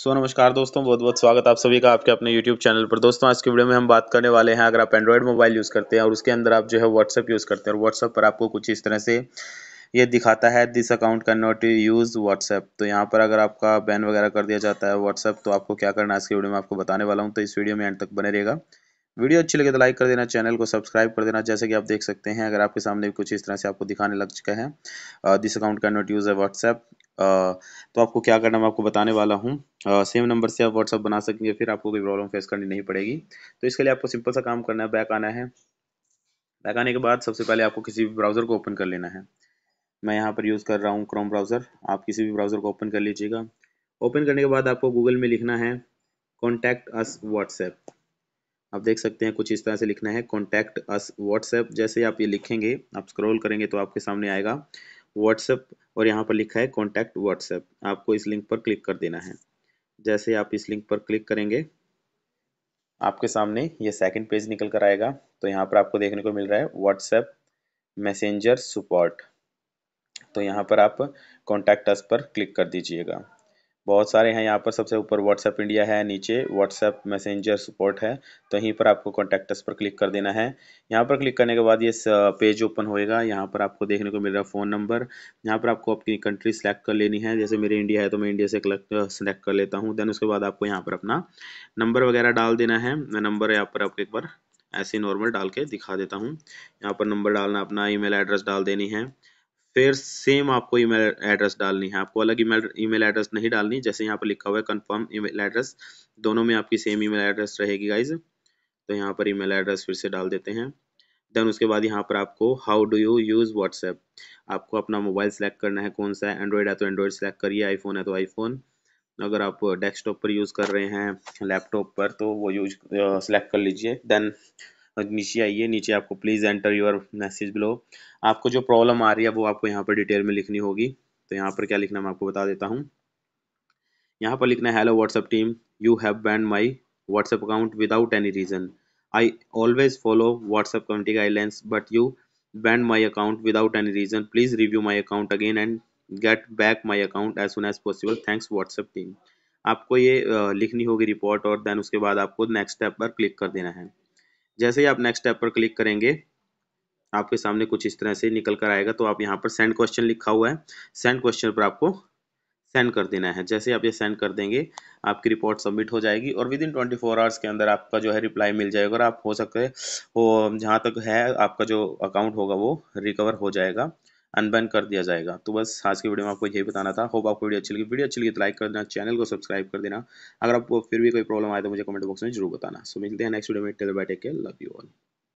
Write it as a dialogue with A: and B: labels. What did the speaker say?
A: सो so, नमस्कार दोस्तों बहुत बहुत स्वागत आप सभी का आपके अपने YouTube चैनल पर दोस्तों आज के वीडियो में हम बात करने वाले हैं अगर आप एंड्रॉयड मोबाइल यूज़ करते हैं और उसके अंदर आप जो है WhatsApp यूज़ करते हैं और WhatsApp पर आपको कुछ इस तरह से ये दिखाता है this account cannot use WhatsApp तो यहाँ पर अगर आपका बैन वगैरह कर दिया जाता है व्हाट्सएप तो आपको क्या करना है आज वीडियो में आपको बताने वाला हूँ तो इस वीडियो में एंड तक बने रहेगा वीडियो अच्छी लगे तो लाइक कर देना चैनल को सब्सक्राइब कर देना जैसे कि आप देख सकते हैं अगर आपके सामने कुछ इस तरह से आपको दिखाने लग चुका है this account cannot use है व्हाट्सएप तो आपको क्या करना मैं आपको बताने वाला हूँ सेम नंबर से आप व्हाट्सअप बना सकेंगे फिर आपको कोई प्रॉब्लम फेस करनी नहीं पड़ेगी तो इसके लिए आपको सिंपल सा काम करना है बैक आना है बैक आने के बाद सबसे पहले आपको किसी भी ब्राउज़र को ओपन कर लेना है मैं यहाँ पर यूज़ कर रहा हूँ क्रोम ब्राउज़र आप किसी भी ब्राउज़र को ओपन कर लीजिएगा ओपन करने के बाद आपको गूगल में लिखना है कॉन्टैक्ट अस व्हाट्सएप आप देख सकते हैं कुछ इस तरह से लिखना है कॉन्टैक्ट अस व्हाट्सएप जैसे आप ये लिखेंगे आप स्क्रॉल करेंगे तो आपके सामने आएगा व्हाट्सएप और यहाँ पर लिखा है कॉन्टैक्ट व्हाट्सएप आपको इस लिंक पर क्लिक कर देना है जैसे आप इस लिंक पर क्लिक करेंगे आपके सामने ये सेकंड पेज निकल कर आएगा तो यहाँ पर आपको देखने को मिल रहा है व्हाट्सएप मैसेंजर सपोर्ट तो यहाँ पर आप कॉन्टैक्ट अस पर क्लिक कर दीजिएगा बहुत सारे हैं यहाँ पर सबसे ऊपर व्हाट्सएप इंडिया है नीचे व्हाट्सएप मैसेंजर सपोर्ट है तो यहीं पर आपको कॉन्टैक्ट पर क्लिक कर देना है यहाँ पर क्लिक करने के बाद ये पेज ओपन होएगा यहाँ पर आपको देखने को मिल रहा है फ़ोन नंबर यहाँ पर आपको अपनी कंट्री सेलेक्ट कर लेनी है जैसे मेरी इंडिया है तो मैं इंडिया से सेलेक्ट कर लेता हूँ देन उसके बाद आपको यहाँ पर अपना नंबर वगैरह डाल देना है नंबर यहाँ पर आपको एक बार ऐसे नॉर्मल डाल के दिखा देता हूँ यहाँ पर नंबर डालना अपना ई एड्रेस डाल देनी है फिर सेम आपको ईमेल एड्रेस डालनी है आपको अलग ईमेल ईमेल एड्रेस नहीं डालनी जैसे यहाँ पर लिखा हुआ है कंफर्म ईमेल एड्रेस दोनों में आपकी सेम ईमेल एड्रेस रहेगी गाइज तो यहाँ पर ईमेल एड्रेस फिर से डाल देते हैं देन उसके बाद यहाँ पर आपको how do you use WhatsApp आपको अपना मोबाइल सेलेक्ट करना है कौन सा एंड्रॉयड है तो एंड्रॉयड सेलेक्ट करिए आईफोन है तो आईफोन अगर आप डेस्कटॉप पर यूज़ कर रहे हैं लैपटॉप पर तो वो यूज सेलेक्ट कर लीजिए देन नीचे आइए नीचे आपको please enter your message below आपको जो प्रॉब्लम आ रही है वो आपको यहाँ पर डिटेल में लिखनी होगी तो यहाँ पर क्या लिखना मैं आपको बता देता हूँ यहाँ पर लिखना है hello WhatsApp team you have banned my WhatsApp account without any reason I always follow WhatsApp community guidelines but you banned my account without any reason please review my account again and get back my account as soon as possible thanks WhatsApp team आपको ये लिखनी होगी report और then उसके बाद आपको next step पर click कर देना है जैसे ही आप नेक्स्ट टैब पर क्लिक करेंगे आपके सामने कुछ इस तरह से निकल कर आएगा तो आप यहाँ पर सेंड क्वेश्चन लिखा हुआ है सेंड क्वेश्चन पर आपको सेंड कर देना है जैसे आप ये सेंड कर देंगे आपकी रिपोर्ट सबमिट हो जाएगी और within twenty four hours के अंदर आपका जो है रिप्लाई मिल जाएगा और आप हो सके वो जहाँ तक है आपका जो अकाउंट होगा वो रिकवर हो जाएगा अनबैन कर दिया जाएगा तो बस आज की वीडियो में आपको यही बताना था होप आपको वीडियो अच्छी लगी वीडियो अच्छी लगी तो लाइक कर देना चैनल को सब्सक्राइब कर देना अगर आपको फिर भी कोई प्रॉब्लम आए तो मुझे कमेंट बॉक्स में जरूर बताना सो मिलते हैं नेक्स्ट वीडियो में tell by tech love you all